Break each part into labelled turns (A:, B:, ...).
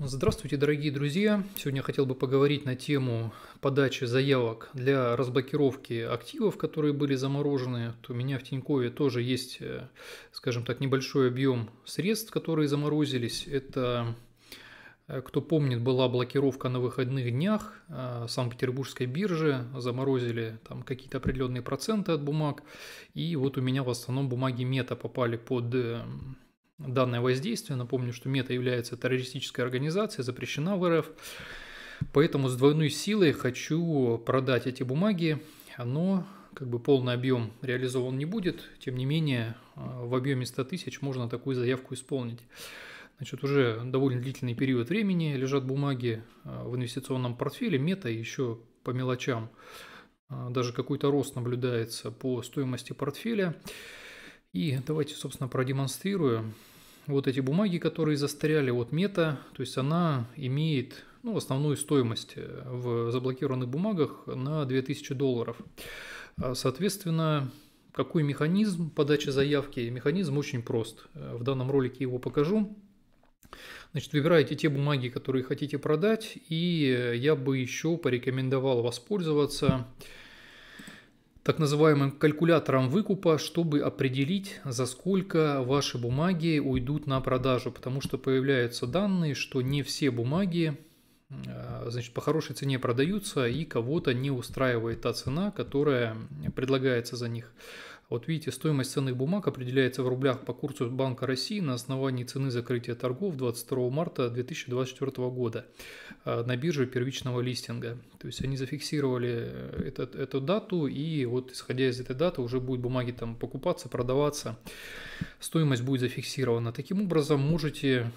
A: Здравствуйте, дорогие друзья! Сегодня я хотел бы поговорить на тему подачи заявок для разблокировки активов, которые были заморожены. У меня в Тинькове тоже есть, э, скажем так, небольшой объем средств, которые заморозились. Это, э, кто помнит, была блокировка на выходных днях э, Санкт-Петербургской биржи, заморозили там какие-то определенные проценты от бумаг, и вот у меня в основном бумаги мета попали под данное воздействие. Напомню, что мета является террористической организацией, запрещена в РФ. Поэтому с двойной силой хочу продать эти бумаги, но как бы полный объем реализован не будет. Тем не менее, э, в объеме 100 тысяч можно такую заявку исполнить. Значит, уже довольно длительный период времени лежат бумаги э, в инвестиционном портфеле, мета еще по мелочам. Э, даже какой-то рост наблюдается по стоимости портфеля. И давайте, собственно, продемонстрирую вот эти бумаги, которые застряли вот мета, то есть она имеет ну, основную стоимость э, в заблокированных бумагах на 2000 долларов. А, соответственно, какой механизм подачи заявки? Механизм очень прост. Э, в данном ролике его покажу. Значит, выбираете те бумаги, которые хотите продать, и э, я бы еще порекомендовал воспользоваться так называемым калькулятором выкупа, чтобы определить, за сколько ваши бумаги уйдут на продажу, потому что появляются данные, что не все бумаги а, значит, по хорошей цене продаются и кого-то не устраивает та цена, которая предлагается за них. Вот видите, стоимость ценных бумаг определяется в рублях по курсу Банка России на основании цены закрытия торгов 22 марта 2024 года э, на бирже первичного листинга. То есть они зафиксировали э, этот, эту дату, и вот исходя из этой даты уже будут бумаги там покупаться, продаваться. Стоимость будет зафиксирована. Таким образом, можете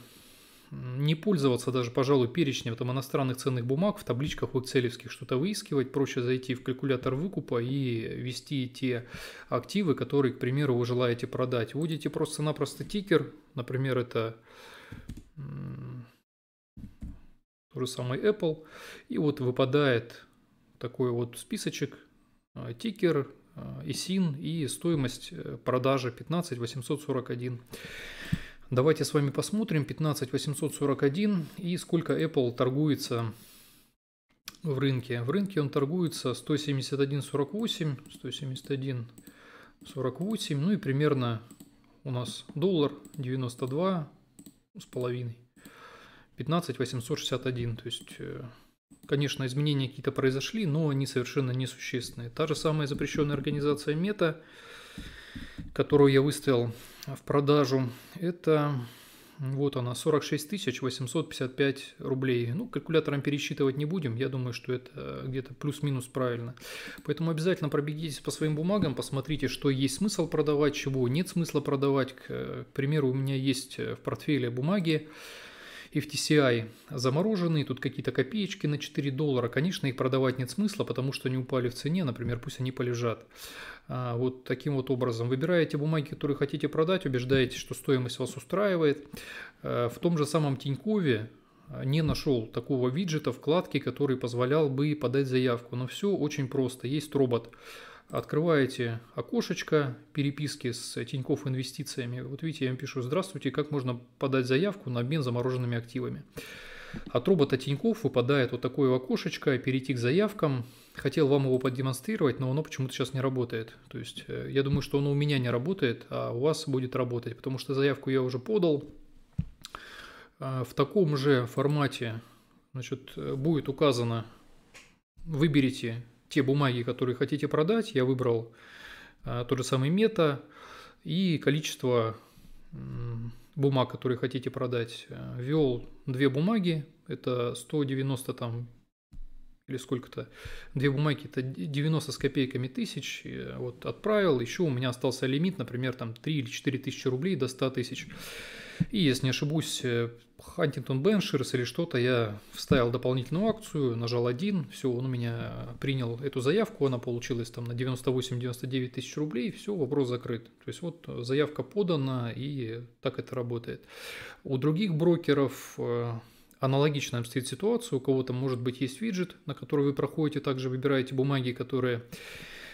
A: не пользоваться даже, пожалуй, перечнем там иностранных ценных бумаг в табличках экселевских что-то выискивать. Проще зайти в калькулятор выкупа и ввести те активы, которые, к примеру, вы желаете продать. Вводите просто-напросто тикер, например, это тот же самый Apple, и вот выпадает такой вот списочек, э, тикер, э, ИСИН и стоимость э, продажи 15 841. Давайте с вами посмотрим 15841 и сколько Apple торгуется в рынке. В рынке он торгуется 171.48, 171.48, ну и примерно у нас доллар 92 с половиной. 15861, то есть, э, конечно, изменения какие-то произошли, но они совершенно несущественные. Та же самая запрещенная организация Мета – которую я выставил в продажу, это вот она, 46 855 рублей. Ну, калькулятором пересчитывать не будем, я думаю, что это где-то плюс-минус правильно. Поэтому обязательно пробегитесь по своим бумагам, посмотрите, что есть смысл продавать, чего нет смысла продавать. К, примеру, у меня есть в портфеле бумаги FTCI замороженные, тут какие-то копеечки на 4 доллара. Конечно, их продавать нет смысла, потому что они упали в цене, например, пусть они полежат. А, вот таким вот образом. Выбираете бумаги, которые хотите продать, убеждаетесь, что стоимость вас устраивает. Э, в том же самом Тинькове э, не нашел такого виджета, вкладки, который позволял бы подать заявку. Но все очень просто. Есть робот. Открываете окошечко переписки с Тинькофф инвестициями. Вот видите, я им пишу «Здравствуйте, как можно подать заявку на обмен замороженными активами?» От робота Тиньков выпадает вот такое окошечко, перейти к заявкам. Хотел вам его продемонстрировать, но оно почему-то сейчас не работает. То есть э, я думаю, что оно у меня не работает, а у вас будет работать, потому что заявку я уже подал. Э, в таком же формате значит, э, будет указано, выберите те бумаги, которые хотите продать. Я выбрал тот же самый мета и количество бумаг, которые хотите продать, э, ввел две бумаги, это 190 там или сколько-то, две бумаги, это 90 с копейками тысяч, э, вот отправил, еще у меня остался лимит, например, там 3 или 4 тысячи рублей до 100 тысяч. И, если не ошибусь, э, Huntington Benchers или что-то, я вставил дополнительную акцию, нажал один, все, он у меня принял эту заявку, она получилась там на 98-99 тысяч рублей, все, вопрос закрыт. То есть вот э, заявка подана, и так это работает. У других брокеров Аналогично обстоит ситуация, у кого-то может быть есть виджет, на который вы проходите, также выбираете бумаги, которые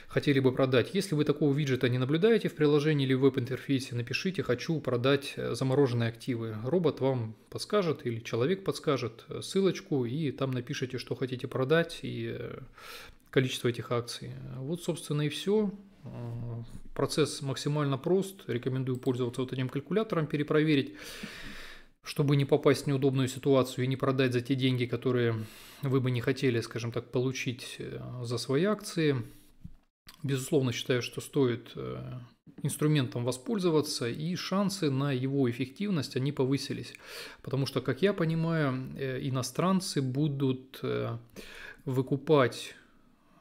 A: хотели бы продать. Если вы такого виджета не наблюдаете в приложении или в веб-интерфейсе, напишите «хочу продать замороженные активы». Робот вам подскажет или человек подскажет ссылочку, и там напишите, что хотите продать и количество этих акций. Вот, собственно, и все. Процесс максимально прост. Рекомендую пользоваться вот этим калькулятором, перепроверить чтобы не попасть в неудобную ситуацию и не продать за те деньги, которые вы бы не хотели, скажем так, получить э, за свои акции. Безусловно, считаю, что стоит э, инструментом воспользоваться, и шансы на его эффективность, они повысились. Потому что, как я понимаю, э, иностранцы будут выкупать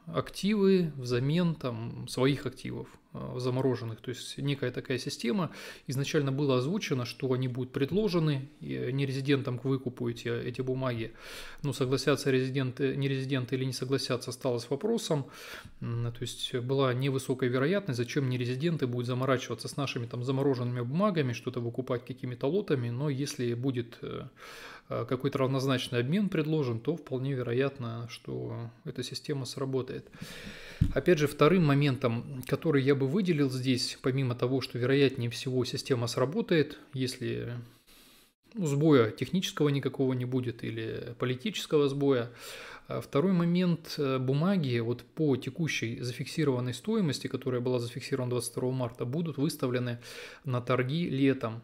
A: активы взамен там, своих активов. А, замороженных. То есть некая такая система. Изначально было озвучено, что они будут предложены нерезидентам к выкупу эти, эти бумаги. Но согласятся резиденты, нерезиденты или не согласятся, осталось вопросом. То есть была невысокая вероятность, зачем нерезиденты будут заморачиваться с нашими там замороженными бумагами, что-то выкупать какими-то лотами. Но если будет э, э, какой-то равнозначный обмен предложен, то вполне вероятно, что эта система сработает. Опять же, вторым моментом, который я бы выделил здесь, помимо того, что вероятнее всего система сработает, если ну, сбоя технического никакого не будет или политического сбоя. А второй момент э, бумаги вот по текущей зафиксированной стоимости, которая была зафиксирована 22 марта, будут выставлены на торги летом.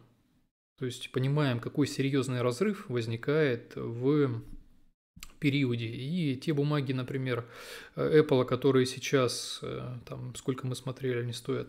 A: То есть понимаем, какой серьезный разрыв возникает в периоде. И те бумаги, например, э, Apple, которые сейчас, э, там, сколько мы смотрели, они стоят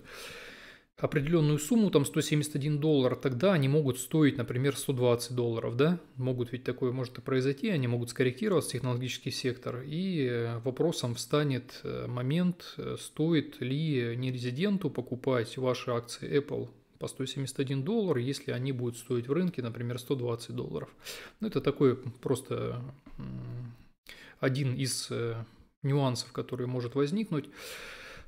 A: определенную сумму, там 171 доллар, тогда они могут стоить, например, 120 долларов, да? Могут ведь такое может и произойти, они могут скорректироваться, технологический сектор, и э, вопросом встанет момент, стоит ли нерезиденту покупать ваши акции Apple по 171 доллар, если они будут стоить в рынке, например, 120 долларов. Ну, это такой просто один из э, нюансов, который может возникнуть.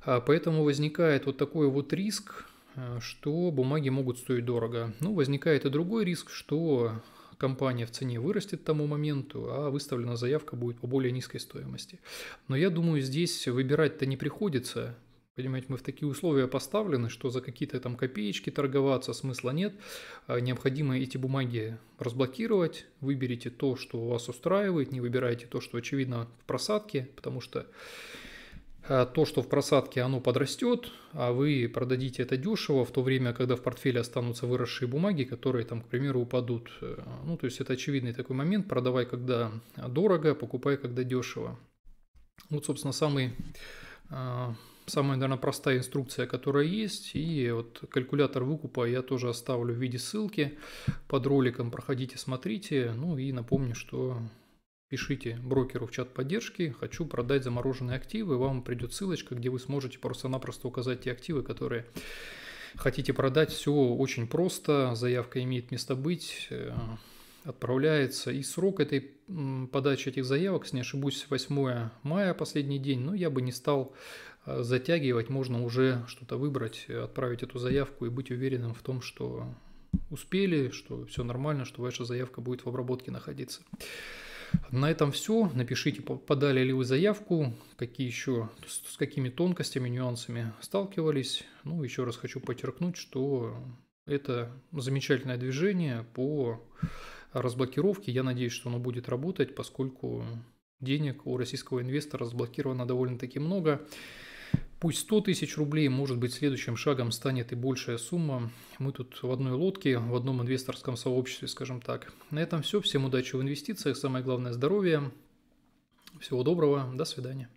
A: А, поэтому возникает вот такой вот риск, э, что бумаги могут стоить дорого. Ну, возникает и другой риск, что компания в цене вырастет к тому моменту, а выставлена заявка будет по более низкой стоимости. Но я думаю, здесь выбирать-то не приходится, Понимаете, мы в такие условия поставлены, что за какие-то там копеечки торговаться смысла нет. А, необходимо эти бумаги разблокировать, выберите то, что вас устраивает, не выбирайте то, что очевидно в просадке, потому что а, то, что в просадке оно подрастет, а вы продадите это дешево, в то время, когда в портфеле останутся выросшие бумаги, которые там, к примеру, упадут. Э, ну, то есть это очевидный такой момент, продавай, когда дорого, покупай, когда дешево. Вот, собственно, самый а, самая, наверное, простая инструкция, которая есть. И вот калькулятор выкупа я тоже оставлю в виде ссылки под роликом. Проходите, смотрите. Ну и напомню, что пишите брокеру в чат поддержки «Хочу продать замороженные активы». Вам придет ссылочка, где вы сможете просто-напросто указать те активы, которые хотите продать. Все очень просто, заявка имеет место быть. Э, отправляется. И срок этой подачи этих заявок, если не ошибусь, 8 мая, последний день, но ну, я бы не стал а, затягивать, можно уже что-то выбрать, э, отправить эту заявку и быть уверенным в том, что успели, что все нормально, что ваша заявка будет в обработке находиться. На этом все. Напишите, подали ли вы заявку, какие еще, с какими тонкостями, нюансами сталкивались. Ну, еще раз хочу подчеркнуть, что это замечательное движение по разблокировки. Я надеюсь, что оно будет работать, поскольку денег у российского инвестора разблокировано довольно-таки много. Пусть 100 тысяч рублей, может быть, следующим шагом станет и большая сумма. Мы тут в одной лодке, в одном инвесторском сообществе, скажем так. На этом все. Всем удачи в инвестициях, самое главное здоровье. Всего доброго, до свидания.